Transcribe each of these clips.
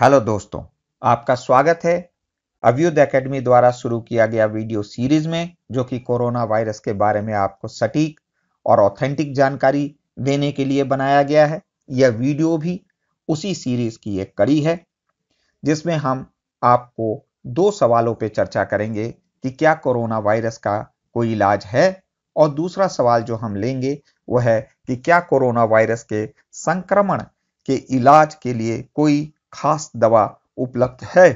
hello दोस्तों आपका स्वागत है अव्युद एकेडमी द्वारा शुरू किया गया वीडियो सीरीज में जो कि कोरोना वायरस के बारे में आपको सटीक और ऑथेंटिक जानकारी देने के लिए बनाया गया है यह वीडियो भी उसी सीरीज की एक कड़ी है जिसमें हम आपको दो सवालों पर चर्चा करेंगे कि क्या कोरोना वायरस का कोई इलाज है और दूसरा सवाल जो हम लेंगे वह है कि क्या कोरोना वायरस के संक्रमण के इलाज के लिए कोई खास दवा उपलब्ध है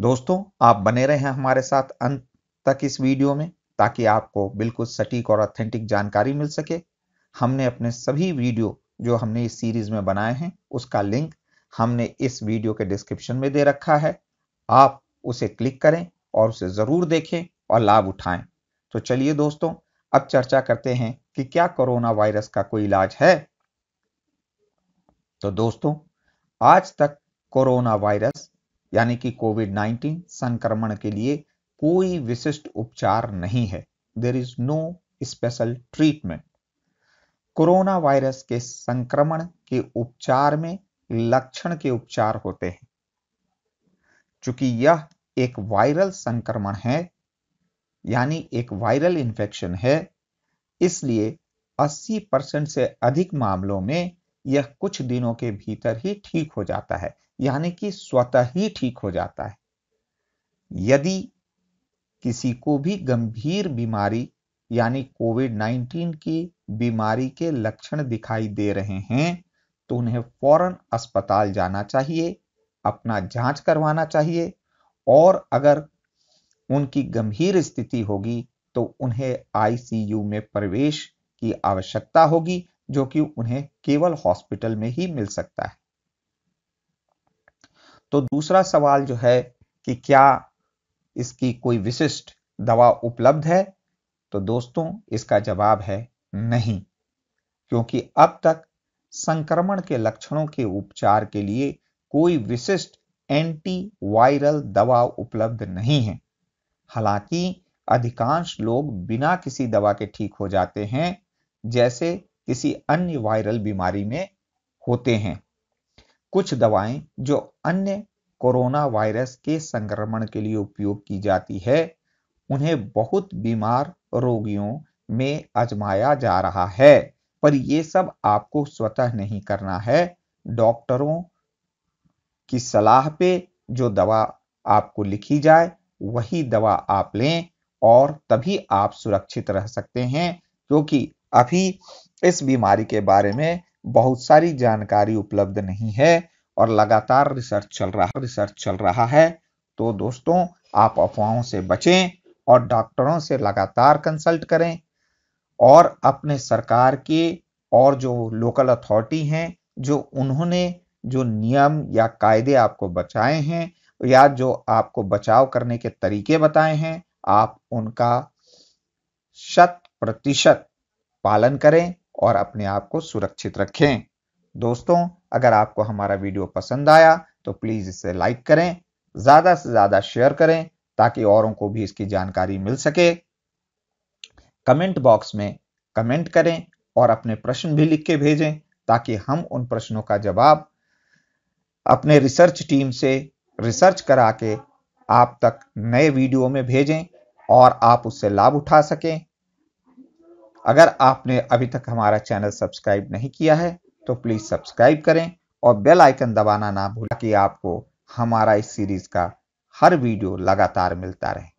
दोस्तों आप बने रहे हैं हमारे साथ अंत तक इस वीडियो में ताकि आपको बिल्कुल सटीक और ऑथेंटिक जानकारी मिल सके हमने अपने सभी वीडियो जो हमने इस सीरीज में बनाए हैं उसका लिंक हमने इस वीडियो के डिस्क्रिप्शन में दे रखा है आप उसे क्लिक करें और उसे जरूर देखें और लाभ उठाएं तो चलिए दोस्तों अब चर्चा करते हैं कि क्या कोरोना वायरस का कोई इलाज है तो दोस्तों आज तक कोरोना वायरस यानी कि कोविड 19 संक्रमण के लिए कोई विशिष्ट उपचार नहीं है there is no special treatment corona virus के संक्रमण के उपचार में लक्षण के उपचार होते हैं चूंकि यह एक वायरल संक्रमण है यानी एक वायरल इंफेक्शन है इसलिए 80 परसेंट से अधिक मामलों में यह कुछ दिनों के भीतर ही ठीक हो जाता है यानी कि स्वतः ही ठीक हो जाता है यदि किसी को भी गंभीर बीमारी यानी कोविड 19 की बीमारी के लक्षण दिखाई दे रहे हैं तो उन्हें फौरन अस्पताल जाना चाहिए अपना जांच करवाना चाहिए और अगर उनकी गंभीर स्थिति होगी तो उन्हें आईसीयू में प्रवेश की आवश्यकता होगी जो कि उन्हें केवल हॉस्पिटल में ही मिल सकता है तो दूसरा सवाल जो है कि क्या इसकी कोई विशिष्ट दवा उपलब्ध है तो दोस्तों इसका जवाब है नहीं क्योंकि अब तक संक्रमण के लक्षणों के उपचार के लिए कोई विशिष्ट एंटीवायरल दवा उपलब्ध नहीं है हालांकि अधिकांश लोग बिना किसी दवा के ठीक हो जाते हैं जैसे किसी अन्य वायरल बीमारी में होते हैं कुछ दवाएं जो अन्य कोरोना वायरस के संक्रमण के लिए उपयोग की जाती है उन्हें बहुत बीमार रोगियों में आजमाया जा रहा है पर यह सब आपको स्वतः नहीं करना है डॉक्टरों की सलाह पे जो दवा आपको लिखी जाए वही दवा आप लें और तभी आप सुरक्षित रह सकते हैं क्योंकि अभी इस बीमारी के बारे में बहुत सारी जानकारी उपलब्ध नहीं है और लगातार रिसर्च चल रहा रिसर्च चल रहा है तो दोस्तों आप अफवाहों से बचें और डॉक्टरों से लगातार कंसल्ट करें और अपने सरकार के और जो लोकल अथॉरिटी हैं जो उन्होंने जो नियम या कायदे आपको बचाए हैं या जो आपको बचाव करने के तरीके बताए हैं आप उनका शत प्रतिशत पालन करें और अपने आप को सुरक्षित रखें दोस्तों अगर आपको हमारा वीडियो पसंद आया तो प्लीज़ इसे लाइक करें ज़्यादा से ज़्यादा शेयर करें ताकि औरों को भी इसकी जानकारी मिल सके कमेंट बॉक्स में कमेंट करें और अपने प्रश्न भी लिख के भेजें ताकि हम उन प्रश्नों का जवाब अपने रिसर्च टीम से रिसर्च करा के आप तक नए वीडियो में भेजें और आप उससे लाभ उठा सकें अगर आपने अभी तक हमारा चैनल सब्सक्राइब नहीं किया है तो प्लीज़ सब्सक्राइब करें और बेल आइकन दबाना ना भूलें कि आपको हमारा इस सीरीज़ का हर वीडियो लगातार मिलता रहे